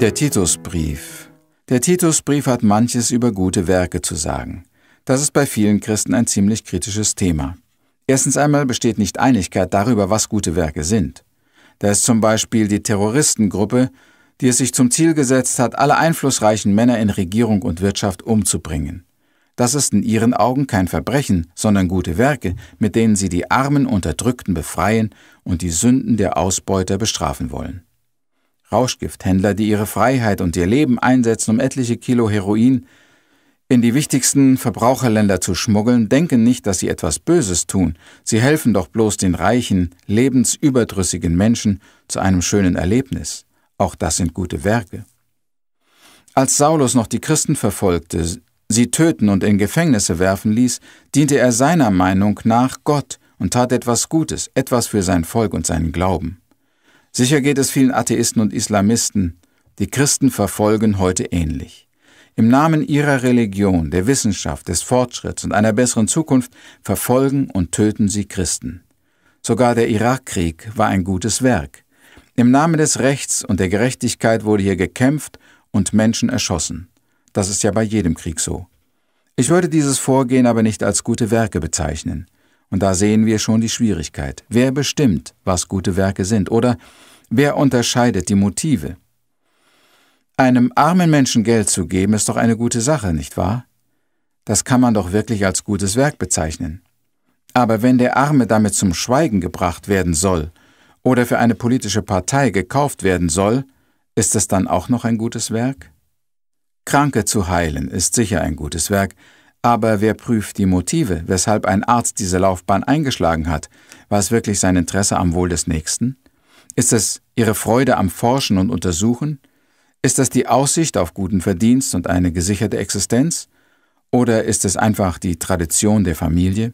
Der Titusbrief. Der Titusbrief hat manches über gute Werke zu sagen. Das ist bei vielen Christen ein ziemlich kritisches Thema. Erstens einmal besteht nicht Einigkeit darüber, was gute Werke sind. Da ist zum Beispiel die Terroristengruppe, die es sich zum Ziel gesetzt hat, alle einflussreichen Männer in Regierung und Wirtschaft umzubringen. Das ist in ihren Augen kein Verbrechen, sondern gute Werke, mit denen sie die armen Unterdrückten befreien und die Sünden der Ausbeuter bestrafen wollen. Rauschgifthändler, die ihre Freiheit und ihr Leben einsetzen, um etliche Kilo Heroin in die wichtigsten Verbraucherländer zu schmuggeln, denken nicht, dass sie etwas Böses tun. Sie helfen doch bloß den reichen, lebensüberdrüssigen Menschen zu einem schönen Erlebnis. Auch das sind gute Werke. Als Saulus noch die Christen verfolgte, sie töten und in Gefängnisse werfen ließ, diente er seiner Meinung nach Gott und tat etwas Gutes, etwas für sein Volk und seinen Glauben. Sicher geht es vielen Atheisten und Islamisten, die Christen verfolgen heute ähnlich. Im Namen ihrer Religion, der Wissenschaft, des Fortschritts und einer besseren Zukunft verfolgen und töten sie Christen. Sogar der Irakkrieg war ein gutes Werk. Im Namen des Rechts und der Gerechtigkeit wurde hier gekämpft und Menschen erschossen. Das ist ja bei jedem Krieg so. Ich würde dieses Vorgehen aber nicht als gute Werke bezeichnen. Und da sehen wir schon die Schwierigkeit. Wer bestimmt, was gute Werke sind? Oder wer unterscheidet die Motive? Einem armen Menschen Geld zu geben, ist doch eine gute Sache, nicht wahr? Das kann man doch wirklich als gutes Werk bezeichnen. Aber wenn der Arme damit zum Schweigen gebracht werden soll oder für eine politische Partei gekauft werden soll, ist es dann auch noch ein gutes Werk? Kranke zu heilen ist sicher ein gutes Werk, aber wer prüft die Motive, weshalb ein Arzt diese Laufbahn eingeschlagen hat? War es wirklich sein Interesse am Wohl des Nächsten? Ist es ihre Freude am Forschen und Untersuchen? Ist es die Aussicht auf guten Verdienst und eine gesicherte Existenz? Oder ist es einfach die Tradition der Familie?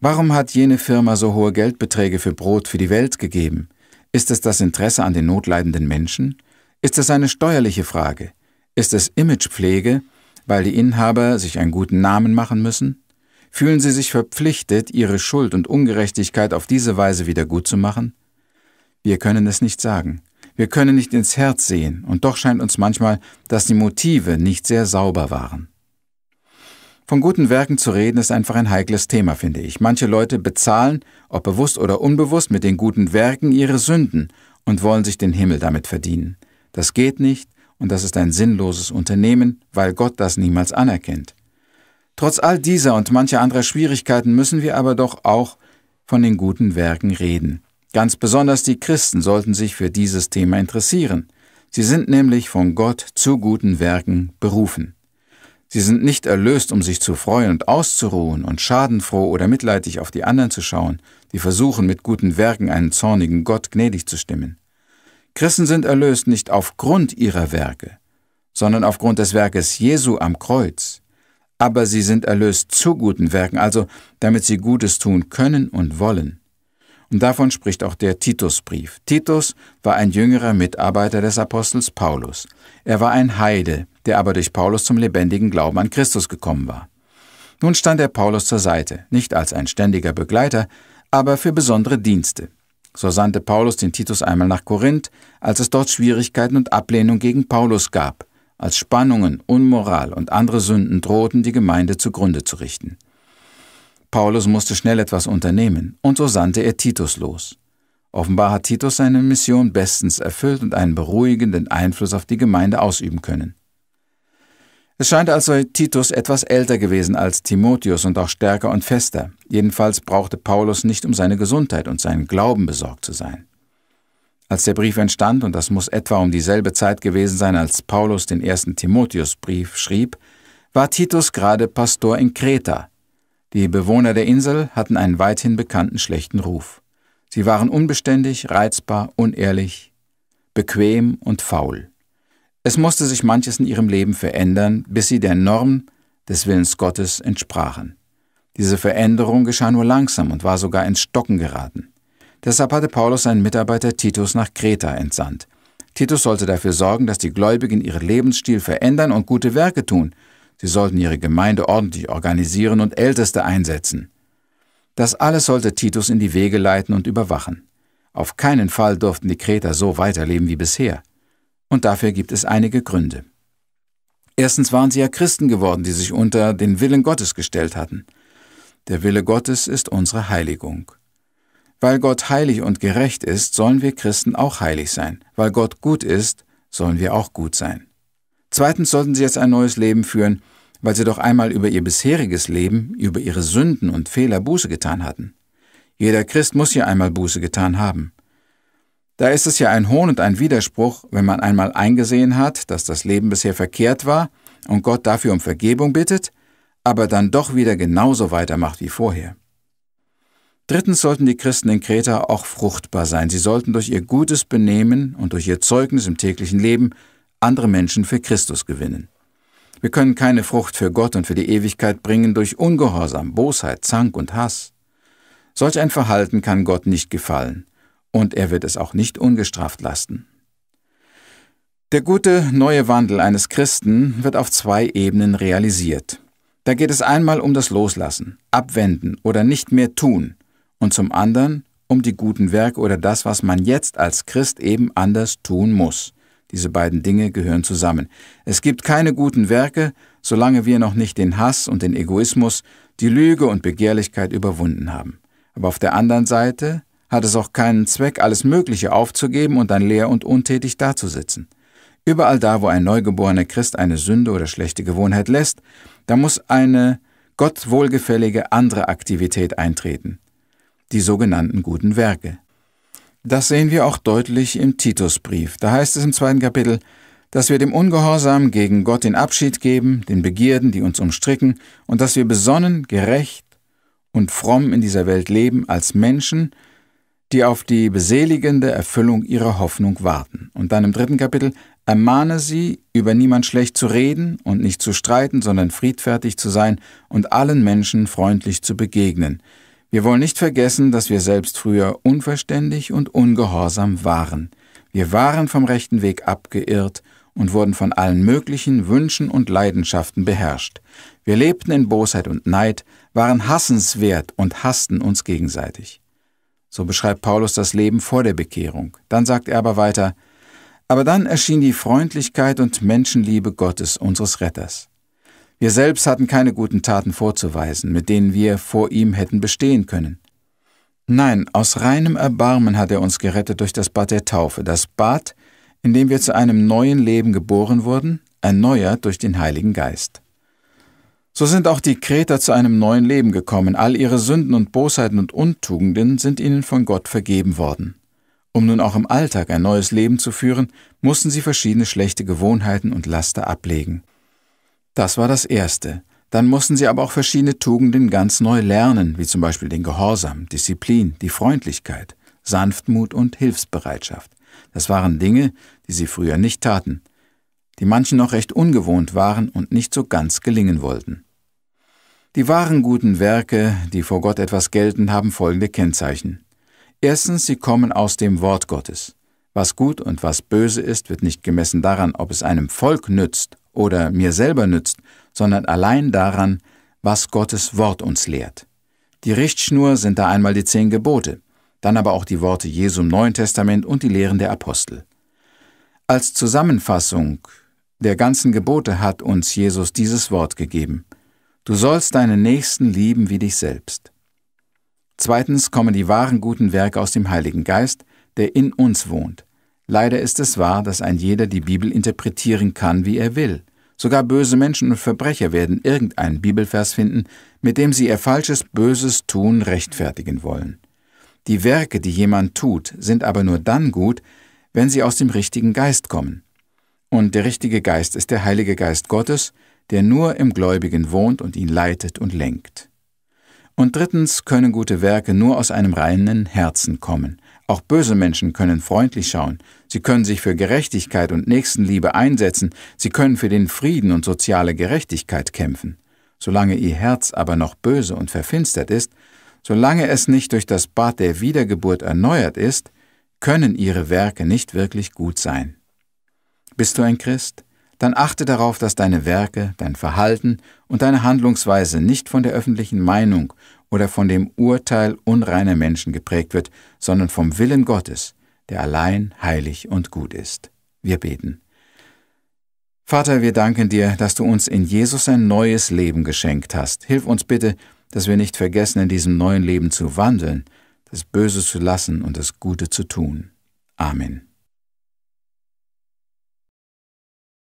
Warum hat jene Firma so hohe Geldbeträge für Brot für die Welt gegeben? Ist es das Interesse an den notleidenden Menschen? Ist es eine steuerliche Frage? Ist es Imagepflege? weil die Inhaber sich einen guten Namen machen müssen? Fühlen sie sich verpflichtet, ihre Schuld und Ungerechtigkeit auf diese Weise wieder gut zu machen? Wir können es nicht sagen. Wir können nicht ins Herz sehen, und doch scheint uns manchmal, dass die Motive nicht sehr sauber waren. Von guten Werken zu reden ist einfach ein heikles Thema, finde ich. Manche Leute bezahlen, ob bewusst oder unbewusst, mit den guten Werken ihre Sünden und wollen sich den Himmel damit verdienen. Das geht nicht, und das ist ein sinnloses Unternehmen, weil Gott das niemals anerkennt. Trotz all dieser und mancher anderer Schwierigkeiten müssen wir aber doch auch von den guten Werken reden. Ganz besonders die Christen sollten sich für dieses Thema interessieren. Sie sind nämlich von Gott zu guten Werken berufen. Sie sind nicht erlöst, um sich zu freuen und auszuruhen und schadenfroh oder mitleidig auf die anderen zu schauen, die versuchen, mit guten Werken einen zornigen Gott gnädig zu stimmen. Christen sind erlöst nicht aufgrund ihrer Werke, sondern aufgrund des Werkes Jesu am Kreuz. Aber sie sind erlöst zu guten Werken, also damit sie Gutes tun können und wollen. Und davon spricht auch der Titusbrief. Titus war ein jüngerer Mitarbeiter des Apostels Paulus. Er war ein Heide, der aber durch Paulus zum lebendigen Glauben an Christus gekommen war. Nun stand er Paulus zur Seite, nicht als ein ständiger Begleiter, aber für besondere Dienste. So sandte Paulus den Titus einmal nach Korinth, als es dort Schwierigkeiten und Ablehnung gegen Paulus gab, als Spannungen, Unmoral und andere Sünden drohten, die Gemeinde zugrunde zu richten. Paulus musste schnell etwas unternehmen, und so sandte er Titus los. Offenbar hat Titus seine Mission bestens erfüllt und einen beruhigenden Einfluss auf die Gemeinde ausüben können. Es scheint also Titus etwas älter gewesen als Timotheus und auch stärker und fester. Jedenfalls brauchte Paulus nicht um seine Gesundheit und seinen Glauben besorgt zu sein. Als der Brief entstand, und das muss etwa um dieselbe Zeit gewesen sein, als Paulus den ersten Timotheusbrief schrieb, war Titus gerade Pastor in Kreta. Die Bewohner der Insel hatten einen weithin bekannten schlechten Ruf. Sie waren unbeständig, reizbar, unehrlich, bequem und faul. Es musste sich manches in ihrem Leben verändern, bis sie der Norm des Willens Gottes entsprachen. Diese Veränderung geschah nur langsam und war sogar ins Stocken geraten. Deshalb hatte Paulus seinen Mitarbeiter Titus nach Kreta entsandt. Titus sollte dafür sorgen, dass die Gläubigen ihren Lebensstil verändern und gute Werke tun. Sie sollten ihre Gemeinde ordentlich organisieren und Älteste einsetzen. Das alles sollte Titus in die Wege leiten und überwachen. Auf keinen Fall durften die Kreter so weiterleben wie bisher. Und dafür gibt es einige Gründe. Erstens waren sie ja Christen geworden, die sich unter den Willen Gottes gestellt hatten. Der Wille Gottes ist unsere Heiligung. Weil Gott heilig und gerecht ist, sollen wir Christen auch heilig sein. Weil Gott gut ist, sollen wir auch gut sein. Zweitens sollten sie jetzt ein neues Leben führen, weil sie doch einmal über ihr bisheriges Leben, über ihre Sünden und Fehler Buße getan hatten. Jeder Christ muss ja einmal Buße getan haben. Da ist es ja ein Hohn und ein Widerspruch, wenn man einmal eingesehen hat, dass das Leben bisher verkehrt war und Gott dafür um Vergebung bittet, aber dann doch wieder genauso weitermacht wie vorher. Drittens sollten die Christen in Kreta auch fruchtbar sein. Sie sollten durch ihr gutes Benehmen und durch ihr Zeugnis im täglichen Leben andere Menschen für Christus gewinnen. Wir können keine Frucht für Gott und für die Ewigkeit bringen durch Ungehorsam, Bosheit, Zank und Hass. Solch ein Verhalten kann Gott nicht gefallen. Und er wird es auch nicht ungestraft lassen. Der gute neue Wandel eines Christen wird auf zwei Ebenen realisiert. Da geht es einmal um das Loslassen, Abwenden oder nicht mehr tun und zum anderen um die guten Werke oder das, was man jetzt als Christ eben anders tun muss. Diese beiden Dinge gehören zusammen. Es gibt keine guten Werke, solange wir noch nicht den Hass und den Egoismus, die Lüge und Begehrlichkeit überwunden haben. Aber auf der anderen Seite hat es auch keinen Zweck, alles Mögliche aufzugeben und dann leer und untätig dazusitzen. Überall da, wo ein neugeborener Christ eine Sünde oder schlechte Gewohnheit lässt, da muss eine Gott wohlgefällige andere Aktivität eintreten, die sogenannten guten Werke. Das sehen wir auch deutlich im Titusbrief. Da heißt es im zweiten Kapitel, dass wir dem Ungehorsam gegen Gott den Abschied geben, den Begierden, die uns umstricken, und dass wir besonnen, gerecht und fromm in dieser Welt leben als Menschen, die auf die beseligende Erfüllung ihrer Hoffnung warten. Und dann im dritten Kapitel ermahne sie, über niemand schlecht zu reden und nicht zu streiten, sondern friedfertig zu sein und allen Menschen freundlich zu begegnen. Wir wollen nicht vergessen, dass wir selbst früher unverständig und ungehorsam waren. Wir waren vom rechten Weg abgeirrt und wurden von allen möglichen Wünschen und Leidenschaften beherrscht. Wir lebten in Bosheit und Neid, waren hassenswert und hassten uns gegenseitig. So beschreibt Paulus das Leben vor der Bekehrung. Dann sagt er aber weiter, aber dann erschien die Freundlichkeit und Menschenliebe Gottes, unseres Retters. Wir selbst hatten keine guten Taten vorzuweisen, mit denen wir vor ihm hätten bestehen können. Nein, aus reinem Erbarmen hat er uns gerettet durch das Bad der Taufe, das Bad, in dem wir zu einem neuen Leben geboren wurden, erneuert durch den Heiligen Geist. So sind auch die Kreter zu einem neuen Leben gekommen, all ihre Sünden und Bosheiten und Untugenden sind ihnen von Gott vergeben worden. Um nun auch im Alltag ein neues Leben zu führen, mussten sie verschiedene schlechte Gewohnheiten und Laster ablegen. Das war das Erste. Dann mussten sie aber auch verschiedene Tugenden ganz neu lernen, wie zum Beispiel den Gehorsam, Disziplin, die Freundlichkeit, Sanftmut und Hilfsbereitschaft. Das waren Dinge, die sie früher nicht taten die manchen noch recht ungewohnt waren und nicht so ganz gelingen wollten. Die wahren guten Werke, die vor Gott etwas gelten, haben folgende Kennzeichen. Erstens, sie kommen aus dem Wort Gottes. Was gut und was böse ist, wird nicht gemessen daran, ob es einem Volk nützt oder mir selber nützt, sondern allein daran, was Gottes Wort uns lehrt. Die Richtschnur sind da einmal die zehn Gebote, dann aber auch die Worte Jesu im Neuen Testament und die Lehren der Apostel. Als Zusammenfassung der ganzen Gebote hat uns Jesus dieses Wort gegeben. Du sollst deinen Nächsten lieben wie dich selbst. Zweitens kommen die wahren guten Werke aus dem Heiligen Geist, der in uns wohnt. Leider ist es wahr, dass ein jeder die Bibel interpretieren kann, wie er will. Sogar böse Menschen und Verbrecher werden irgendeinen Bibelvers finden, mit dem sie ihr falsches, böses Tun rechtfertigen wollen. Die Werke, die jemand tut, sind aber nur dann gut, wenn sie aus dem richtigen Geist kommen. Und der richtige Geist ist der Heilige Geist Gottes, der nur im Gläubigen wohnt und ihn leitet und lenkt. Und drittens können gute Werke nur aus einem reinen Herzen kommen. Auch böse Menschen können freundlich schauen, sie können sich für Gerechtigkeit und Nächstenliebe einsetzen, sie können für den Frieden und soziale Gerechtigkeit kämpfen. Solange ihr Herz aber noch böse und verfinstert ist, solange es nicht durch das Bad der Wiedergeburt erneuert ist, können ihre Werke nicht wirklich gut sein. Bist du ein Christ? Dann achte darauf, dass deine Werke, dein Verhalten und deine Handlungsweise nicht von der öffentlichen Meinung oder von dem Urteil unreiner Menschen geprägt wird, sondern vom Willen Gottes, der allein heilig und gut ist. Wir beten. Vater, wir danken dir, dass du uns in Jesus ein neues Leben geschenkt hast. Hilf uns bitte, dass wir nicht vergessen, in diesem neuen Leben zu wandeln, das Böse zu lassen und das Gute zu tun. Amen.